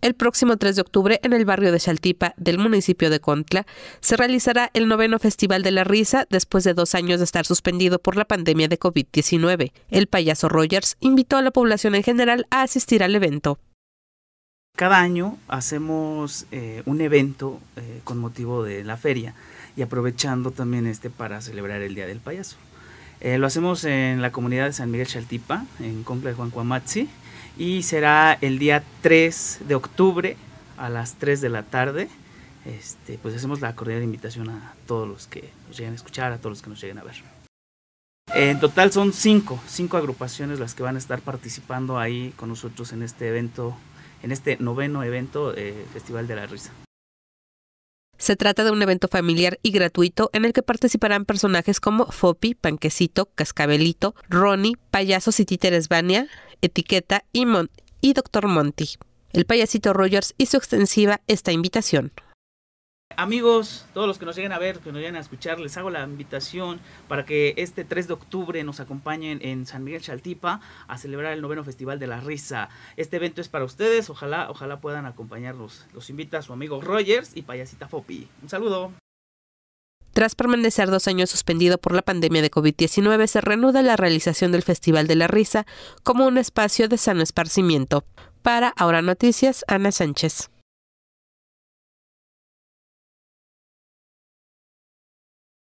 El próximo 3 de octubre, en el barrio de Chaltipa, del municipio de Contla, se realizará el noveno Festival de la Risa después de dos años de estar suspendido por la pandemia de COVID-19. El payaso Rogers invitó a la población en general a asistir al evento. Cada año hacemos eh, un evento eh, con motivo de la feria y aprovechando también este para celebrar el Día del Payaso. Eh, lo hacemos en la comunidad de San Miguel Chaltipa, en complejo de Juan Cuamatzi, y será el día 3 de octubre a las 3 de la tarde. Este, pues hacemos la cordial invitación a todos los que nos lleguen a escuchar, a todos los que nos lleguen a ver. En total son cinco, cinco agrupaciones las que van a estar participando ahí con nosotros en este evento, en este noveno evento eh, Festival de la Risa. Se trata de un evento familiar y gratuito en el que participarán personajes como Fopi, Panquecito, Cascabelito, Ronnie, Payasos y Títeres Vania, Etiqueta y, y Doctor Monty. El payasito Rogers hizo extensiva esta invitación amigos, todos los que nos lleguen a ver, que nos lleguen a escuchar, les hago la invitación para que este 3 de octubre nos acompañen en San Miguel Chaltipa a celebrar el noveno Festival de la Risa. Este evento es para ustedes, ojalá, ojalá puedan acompañarnos. Los invita su amigo Rogers y Payasita Fopi. Un saludo. Tras permanecer dos años suspendido por la pandemia de COVID-19, se reanuda la realización del Festival de la Risa como un espacio de sano esparcimiento. Para Ahora Noticias, Ana Sánchez.